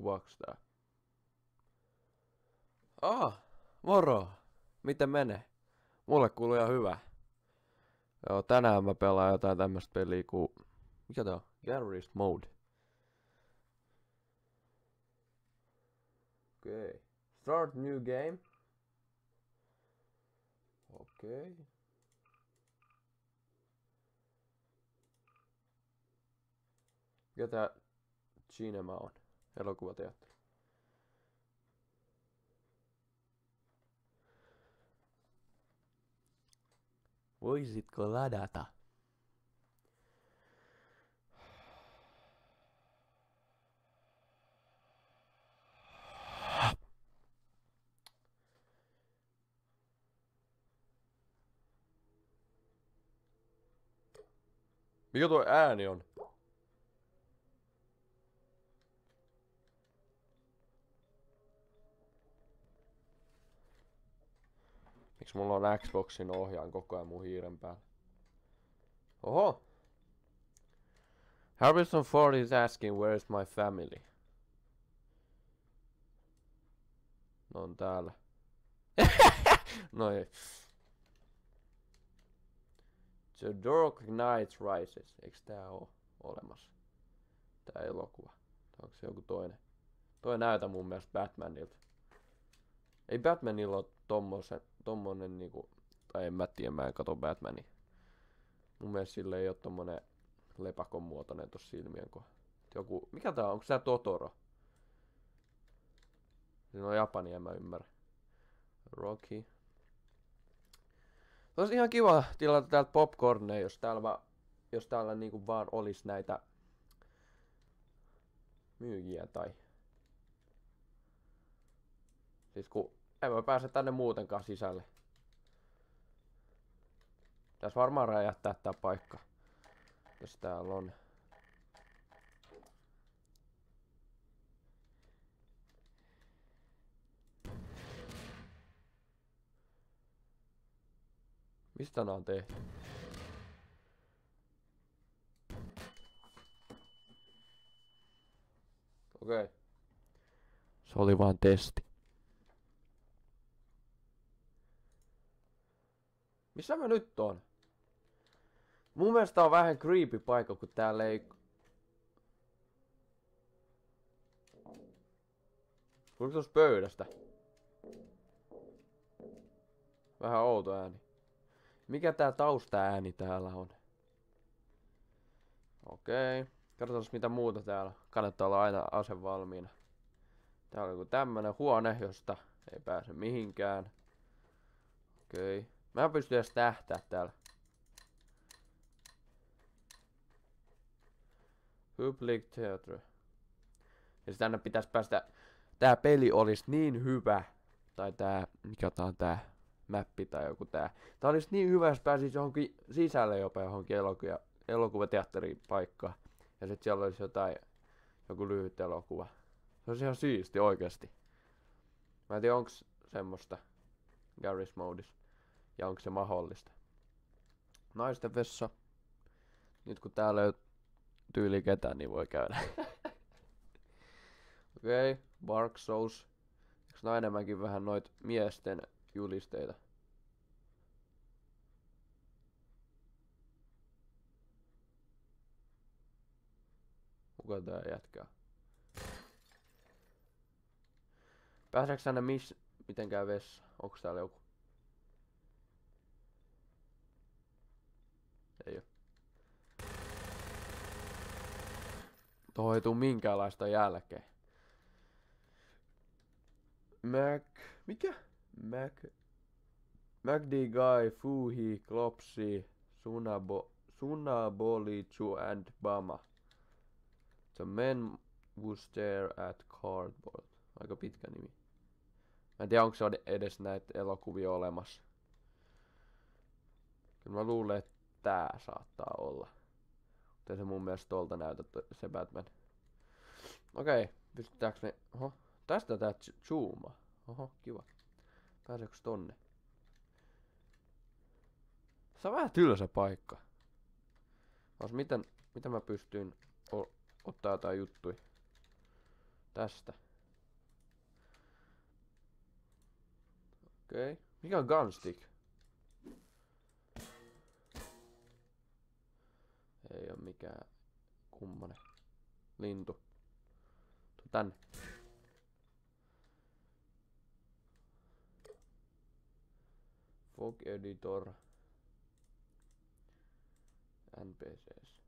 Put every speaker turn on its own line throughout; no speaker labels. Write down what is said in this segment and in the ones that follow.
Kuvaako tää? Ah, moro! Miten menee? Mulle kuuluu ihan hyvä. Joo, tänään mä pelaan jotain tämmöstä peliä kuin... Mikä tää on? Gallerist Mode. Okei. Okay. Start new game. Okei. Okay. Mikä tää Cinema on? elokuvateatteri. Voisitko ladata? Mikä tuo ääni on? Miksi mulla on Xboxin ohjaan koko ajan mun hiiren päällä? Oho! Harrison Ford is asking, where is my family? No on täällä. no ei. The Dark Knight Rises. Eiks tää oo olemassa? Tää elokuva. onks se joku toinen? Toi näytä mun mielestä Batmanilta. Ei Batmanilla ole tommosen, tommonen niinku, tai en mä tiedä, mä en katso Batmania. Mun mielestä sillä ei ole tommonen lepakon muotoinen tossa silmien Joku, mikä tää on? Onko tää Totoro? Siinä on Japania, mä ymmärrän. Rocky. Tos ihan kiva tilata täältä popcorneja, jos täällä, va, jos täällä niinku vaan olisi näitä myyjiä tai... Siis kun en mä pääse tänne muutenkaan sisälle. Tässä varmaan räjähtää tää paikka. Jos täällä on. Mistä nää on tehty? Okei. Okay. Se oli vain testi. Missä mä nyt on? Mun mielestä on vähän creepy paikka, kun täällä ei... Kuuliko tuossa pöydästä? Vähän outo ääni. Mikä tää taustaääni täällä on? Okei. Katsotaan mitä muuta täällä. Kannattaa olla aina ase valmiina. Täällä on joku tämmönen huone, josta ei pääse mihinkään. Okei. Okay. Mä en pysty edes tähtää täällä. Public Theater. Ja sitä aina pitäisi päästä... Tää peli olisi niin hyvä. Tai tää... Mikä tää on tää? Mappi tai joku tää. Tää olisi niin hyvä, jos pääsis johonkin sisälle jopa johonkin elokuva, elokuvateatterin paikkaan. Ja sit siellä olisi jotain... Joku lyhyt elokuva. Se olisi ihan siisti oikeasti. Mä en tiedä onks semmoista Garry's Modis ja onko se mahdollista. Naisten vessa. Nyt kun täällä ei tyyli ketään, niin voi käydä. Okei, okay, Bark Souls. Eikö nää enemmänkin vähän noit miesten julisteita? Kuka tää jätkää? Pääseekö tänne miss... Mitenkään vessa? Onks täällä joku? Tuohon ei tuu minkäänlaista jälkeä. Mac... Mikä? Mac... D. Guy, Fuhi, Klopsi, Sunabo, Chu and Bama. The men who stare at cardboard. Aika pitkä nimi. Mä en tiedä, onko se edes näitä elokuvia olemassa. Kyllä mä luulen, että tää saattaa olla. Ei se mun mielestä tolta näytä se Batman. Okei, okay, pystytäänkö me... Oho, tästä tää zooma. Oho, kiva. Pääseekö tonne? Se on vähän tylsä paikka. Mutta miten, miten mä pystyn ottaa jotain juttui tästä. Okei. Okay. Mikä on gunstick? Ei ole mikään kummonen lintu. Tuu tänne. Fog Editor. NPCs.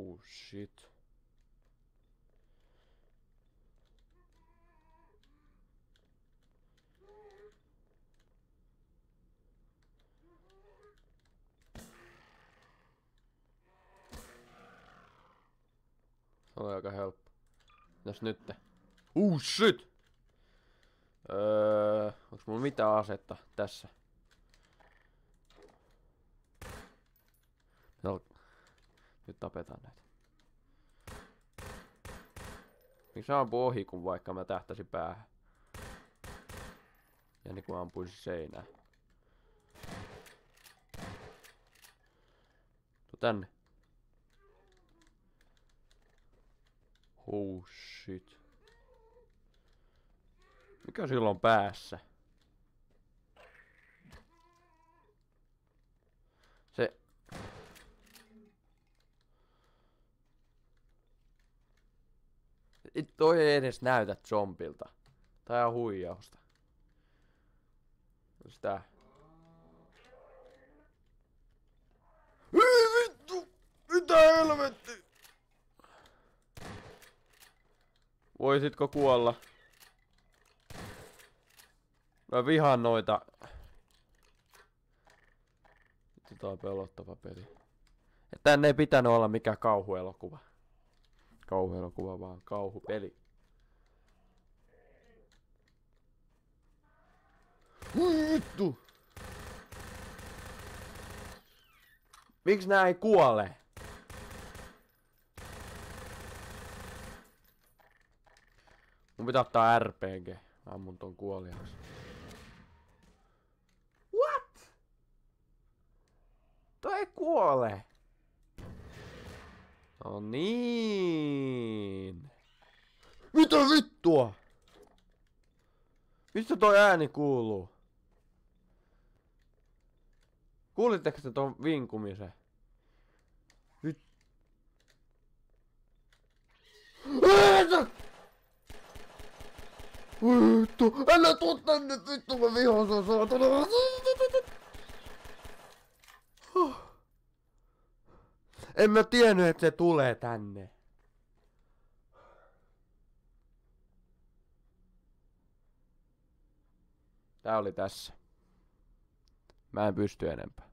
Oh shit. Oli aika helppo. Mitäs nytte? Oh shit! Öö, onks mulla mitään asetta tässä? No, nyt tapetaan näitä. Miksi ampuu ohi, kun vaikka mä tähtäisin päähän? Ja niin kuin ampuisi seinään. Tu tänne. Oh shit. Mikä sillä on päässä? It, toi ei edes näytä zombilta. Tää on huijausta. Sitä. Ei vittu! Mitä helvetti? Voisitko kuolla? Mä vihaan noita. Tää on pelottava peli. Tänne ei pitänyt olla mikään kauhuelokuva kauhuelokuva, vaan kauhupeli. Vittu! Miksi nää ei kuole? Mun pitää ottaa RPG. Ammun ton kuolias. What? Toi ei kuole! No niin. Mitä vittua? Mistä toi ääni kuuluu? Kuulitteko te ton vinkumisen? Vittu! Älä tuu tänne! Vittu mä vihaan sua saatana! En mä tiennyt, että se tulee tänne. Tää oli tässä. Mä en pysty enempää.